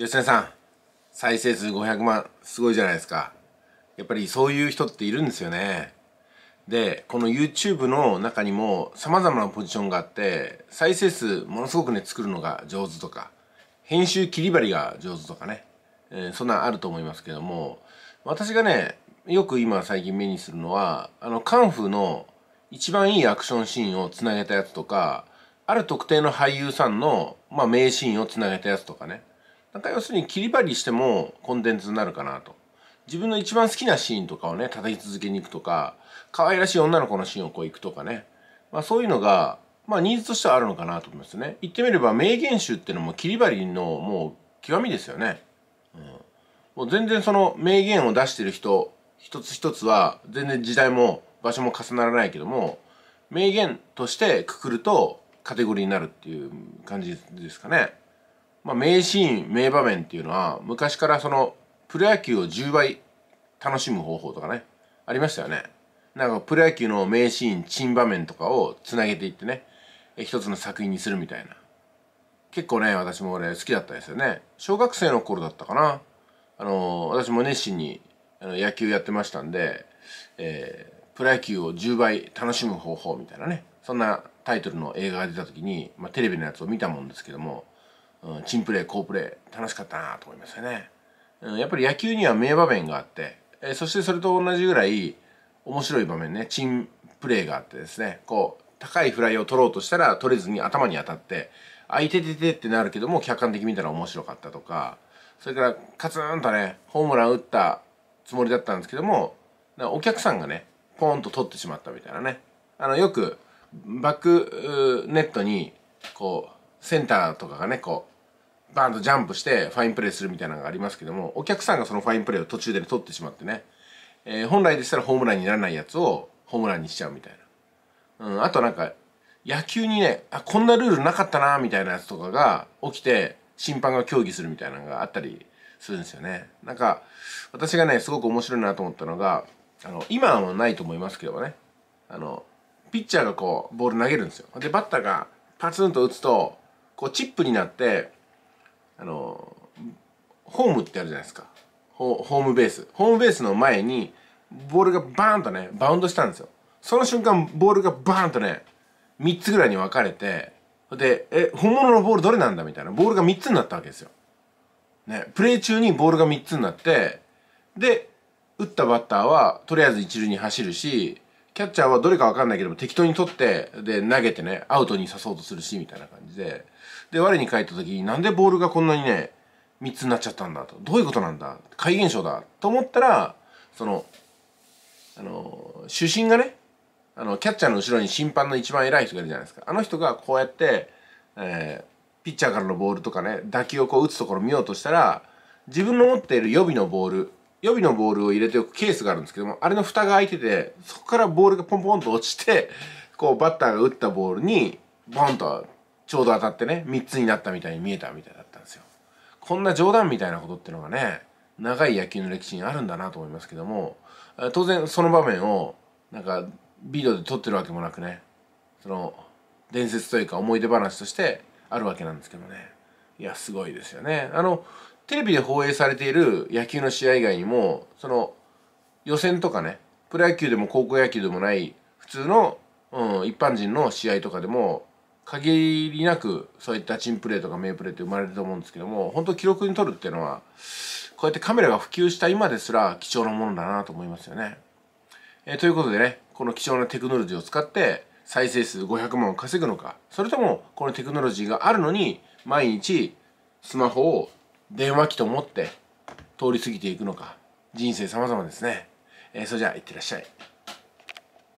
吉田さん再生数500万すごいじゃないですかやっぱりそういう人っているんですよねでこの YouTube の中にも様々なポジションがあって再生数ものすごくね作るのが上手とか編集切り張りが上手とかね、えー、そんなんあると思いますけども私がねよく今最近目にするのはあのカンフーの一番いいアクションシーンをつなげたやつとかある特定の俳優さんの、まあ、名シーンをつなげたやつとかねなんか要するに切り張りしてもコンテンツになるかなと。自分の一番好きなシーンとかをね、叩き続けに行くとか、可愛らしい女の子のシーンをこう行くとかね。まあそういうのが、まあニーズとしてはあるのかなと思いますね。言ってみれば名言集っていうのも切り張りのもう極みですよね。うん。もう全然その名言を出してる人、一つ一つは全然時代も場所も重ならないけども、名言としてくくるとカテゴリーになるっていう感じですかね。まあ、名シーン名場面っていうのは昔からそのプロ野球を10倍楽しむ方法とかねありましたよねなんかプロ野球の名シーン珍場面とかをつなげていってね一つの作品にするみたいな結構ね私も俺好きだったんですよね小学生の頃だったかなあの私も熱心に野球やってましたんで、えー、プロ野球を10倍楽しむ方法みたいなねそんなタイトルの映画が出た時に、まあ、テレビのやつを見たもんですけどもうん、チンプレー好プレー楽しかったなと思いましたね、うん、やっぱり野球には名場面があって、えそしてそれと同じぐらい面白い場面ねチンプレーがあってですねこう高いフライを取ろうとしたら取れずに頭に当たって相手ててってなるけども客観的見たら面白かったとかそれからカツンとねホームラン打ったつもりだったんですけどもお客さんがねポンと取ってしまったみたいなねあのよくバックネットにこうセンターとかがねこうバーンとジャンプしてファインプレーするみたいなのがありますけどもお客さんがそのファインプレーを途中で、ね、取ってしまってね、えー、本来でしたらホームランにならないやつをホームランにしちゃうみたいな、うん、あとなんか野球にねあこんなルールなかったなみたいなやつとかが起きて審判が協議するみたいなのがあったりするんですよねなんか私がねすごく面白いなと思ったのがあの今はないと思いますけどもねあのピッチャーがこうボール投げるんですよでバッターがパツンと打つとこうチップになってあのホームってあるじゃないですかホームベースホームベースの前にボールがバーンとねバウンドしたんですよその瞬間ボールがバーンとね3つぐらいに分かれてでえ本物のボールどれなんだみたいなボールが3つになったわけですよ、ね、プレー中にボールが3つになってで打ったバッターはとりあえず一塁に走るしキャッチャーはどれかわかんないけども適当に取ってで投げてねアウトに刺そうとするしみたいな感じでで我に返った時になんでボールがこんなにね3つになっちゃったんだとどういうことなんだ怪現象だと思ったらそのあの主審がねあのキャッチャーの後ろに審判の一番偉い人がいるじゃないですかあの人がこうやって、えー、ピッチャーからのボールとかね打球をこう打つところ見ようとしたら自分の持っている予備のボール予備のボールを入れておくケースがあるんですけども、あれの蓋が開いてて、そこからボールがポンポンと落ちて、こうバッターが打ったボールに、ボンとちょうど当たってね、3つになったみたいに見えたみたいだったんですよ。こんな冗談みたいなことっていうのがね、長い野球の歴史にあるんだなと思いますけども、当然その場面を、なんか、ビデオで撮ってるわけもなくね、その、伝説というか思い出話としてあるわけなんですけどね。いや、すごいですよね。あの、テレビで放映されている野球の試合以外にもその予選とかねプロ野球でも高校野球でもない普通の、うん、一般人の試合とかでも限りなくそういったチプレーとか名プレーって生まれると思うんですけども本当記録に取るっていうのはこうやってカメラが普及した今ですら貴重なものだなと思いますよね。えー、ということでねこの貴重なテクノロジーを使って再生数500万を稼ぐのかそれともこのテクノロジーがあるのに毎日スマホを電話機と思って通り過ぎていくのか人生様々ですね、えー、それじゃあいってらっしゃい